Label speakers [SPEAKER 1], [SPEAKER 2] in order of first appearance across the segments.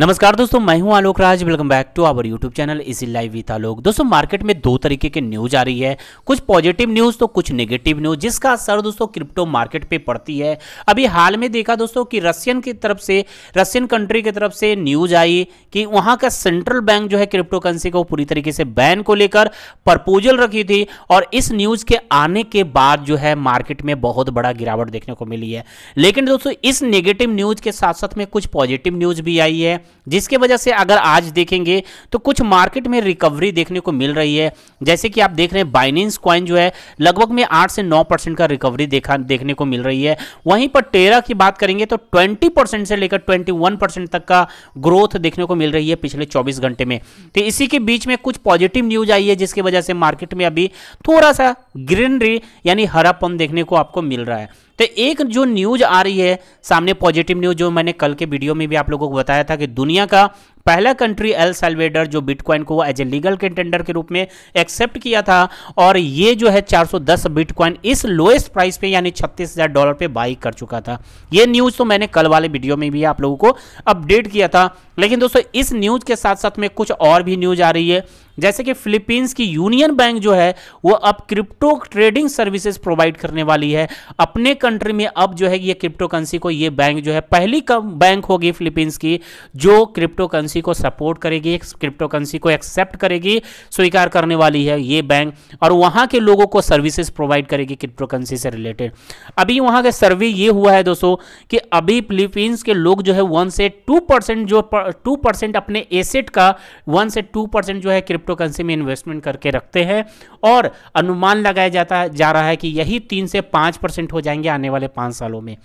[SPEAKER 1] नमस्कार दोस्तों मैं हूं Alok Raj welcome back to our YouTube channel इसी लाइव विथ आलोक दोस्तों मार्केट में दो तरीके के न्यूज आ रही है कुछ पॉजिटिव न्यूज तो कुछ नेगेटिव न्यूज जिसका असर दोस्तों क्रिप्टो मार्केट पे पड़ती है अभी हाल में देखा दोस्तों कि रशियन की तरफ से रशियन कंट्री की तरफ से न्यूज आई कि वहां का सेंट्रल बैंक जो है क्रिप्टो करेंसी को पूरी तरीके से बैन को लेकर प्रपोजल रखी थी और इस न्यूज के आने के बाद जो है मार्केट में बहुत बड़ा गिरावट देखने को मिली है लेकिन दोस्तों इस नेगेटिव न्यूज के साथ साथ में कुछ पॉजिटिव न्यूज भी आई है जिसके वजह से अगर आज देखेंगे तो कुछ मार्केट में रिकवरी देखने को मिल रही है जैसे कि आप देख रहे हैं बाइनेंस क्वाइन जो है लगभग में आठ से नौ परसेंट का रिकवरी देखा देखने को मिल रही है वहीं पर टेरा की बात करेंगे तो ट्वेंटी परसेंट से लेकर ट्वेंटी वन परसेंट तक का ग्रोथ देखने को मिल रही है पिछले चौबीस घंटे में तो इसी के बीच में कुछ पॉजिटिव न्यूज आई है जिसकी वजह से मार्केट में अभी थोड़ा सा ग्रीनरी यानी हरापन देखने को आपको मिल रहा है तो एक जो न्यूज़ आ रही है सामने पॉजिटिव न्यूज़ जो मैंने कल के वीडियो में भी आप लोगों को बताया था कि दुनिया का पहला कंट्री एल सेल्वेडर जो बिटकॉइन को एज ए लीगल कंटेंडर के रूप में एक्सेप्ट किया था और ये जो है 410 बिटकॉइन इस लोएस्ट प्राइस पे यानी 36000 डॉलर पे बाई कर चुका था ये न्यूज़ तो मैंने कल वाले वीडियो में भी आप लोगों को अपडेट किया था लेकिन दोस्तों इस न्यूज़ के साथ साथ में कुछ और भी न्यूज़ आ रही है जैसे कि फिलीपींस की यूनियन बैंक जो है वो अब क्रिप्टो ट्रेडिंग सर्विसेज प्रोवाइड करने वाली है अपने कंट्री में अब जो है ये क्रिप्टो करेंसी को ये बैंक जो है पहली बैंक होगी फिलीपींस की जो क्रिप्टो करेंसी करेंसी को सपोर्ट करेगी क्रिप्टो करेंसी को एक्सेप्ट करेगी स्वीकार करने वाली है ये बैंक और वहाँ के लोगों को सर्विसेज प्रोवाइड करेगी क्रिप्टो करेंसी से रिलेटेड अभी वहाँ का सर्वे ये हुआ है दोस्तों कि अभी फिलीपींस के लोग जो है वन से टू परसेंट जो टू परसेंट अपने एसेट का वन से टू परसेंट जो है क्रिप्टो करेंसी में इन्वेस्टमेंट करके रखते हैं और अनुमान लगाया जाता जा रहा है कि यही तीन से पाँच परसेंट हो जाएंगे आने वाले पाँच सालों में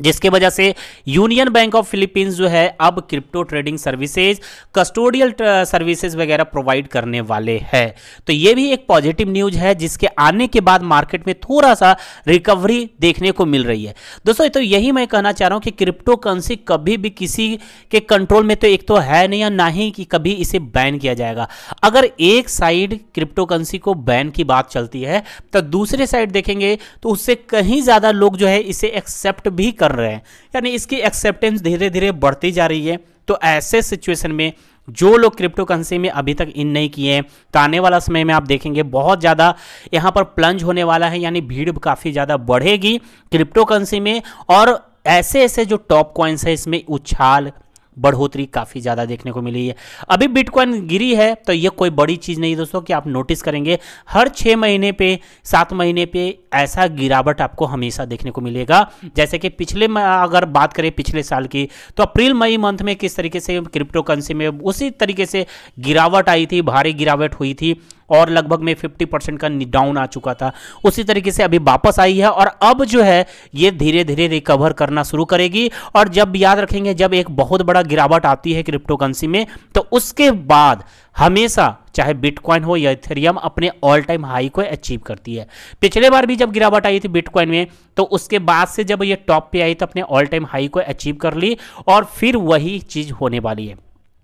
[SPEAKER 1] जिसके वजह से यूनियन बैंक ऑफ फिलीपींस जो है अब crypto trading services custodial services वगैरह प्रोवाइड करने वाले हैं तो ये भी एक पॉजिटिव न्यूज है जिसके आने के बाद मार्केट में थोड़ा सा रिकवरी देखने को मिल रही है दोस्तों तो यही मैं कहना चाह रहा हूँ कि क्रिप्टो करेंसी कभी भी किसी के कंट्रोल में तो एक तो है नहीं या ना ही कि कभी इसे बैन किया जाएगा अगर एक साइड क्रिप्टो करेंसी को बैन की बात चलती है तो दूसरे साइड देखेंगे तो उससे कहीं ज़्यादा लोग जो है इसे एक्सेप्ट भी कर कर रहे हैं यानी इसकी एक्सेप्टेंस धीरे धीरे बढ़ती जा रही है तो ऐसे सिचुएशन में जो लोग क्रिप्टो करेंसी में अभी तक इन नहीं किए हैं तो आने वाला समय में आप देखेंगे बहुत ज़्यादा यहाँ पर प्लंज होने वाला है यानी भीड़ काफ़ी ज़्यादा बढ़ेगी क्रिप्टो करेंसी में और ऐसे ऐसे जो टॉप कॉइन्स है इसमें उछाल बढ़ोतरी काफ़ी ज़्यादा देखने को मिली है अभी बिटकॉइन गिरी है तो ये कोई बड़ी चीज़ नहीं दोस्तों कि आप नोटिस करेंगे हर छः महीने पे सात महीने पे ऐसा गिरावट आपको हमेशा देखने को मिलेगा जैसे कि पिछले अगर बात करें पिछले साल की तो अप्रैल मई मंथ में किस तरीके से क्रिप्टो करेंसी में उसी तरीके से गिरावट आई थी भारी गिरावट हुई थी और लगभग में 50 परसेंट का डाउन आ चुका था उसी तरीके से अभी वापस आई है और अब जो है ये धीरे धीरे रिकवर करना शुरू करेगी और जब याद रखेंगे जब एक बहुत बड़ा गिरावट आती है क्रिप्टोकरेंसी में तो उसके बाद हमेशा चाहे बिटकॉइन हो या इथेरियम अपने ऑल टाइम हाई को अचीव करती है पिछले बार भी जब गिरावट आई थी बिटकॉइन में तो उसके बाद से जब ये टॉप पे आई तो अपने ऑल टाइम हाई को अचीव कर ली और फिर वही चीज़ होने वाली है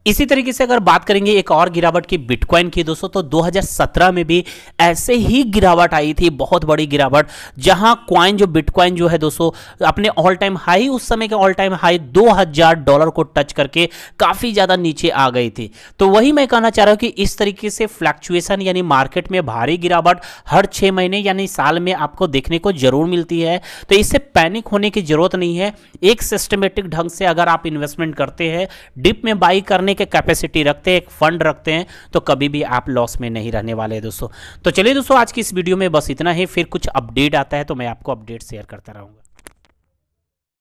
[SPEAKER 1] इसी तरीके से अगर बात करेंगे एक और गिरावट की बिटकॉइन की दोस्तों तो 2017 में भी ऐसे ही गिरावट आई थी बहुत बड़ी गिरावट जहां क्वाइन जो बिटकॉइन जो है दोस्तों अपने ऑल टाइम हाई उस समय के ऑल टाइम हाई 2000 डॉलर को टच करके काफ़ी ज़्यादा नीचे आ गई थी तो वही मैं कहना चाह रहा हूं कि इस तरीके से फ्लैक्चुएसन यानी मार्केट में भारी गिरावट हर छह महीने यानी साल में आपको देखने को जरूर मिलती है तो इससे पैनिक होने की जरूरत नहीं है एक सिस्टमेटिक ढंग से अगर आप इन्वेस्टमेंट करते हैं डिप में बाई करने करने के कैपेसिटी रखते हैं एक फंड रखते हैं तो कभी भी आप लॉस में नहीं रहने वाले दोस्तों तो चलिए दोस्तों आज की इस वीडियो में बस इतना ही फिर कुछ अपडेट आता है तो मैं आपको अपडेट शेयर करता रहूँगा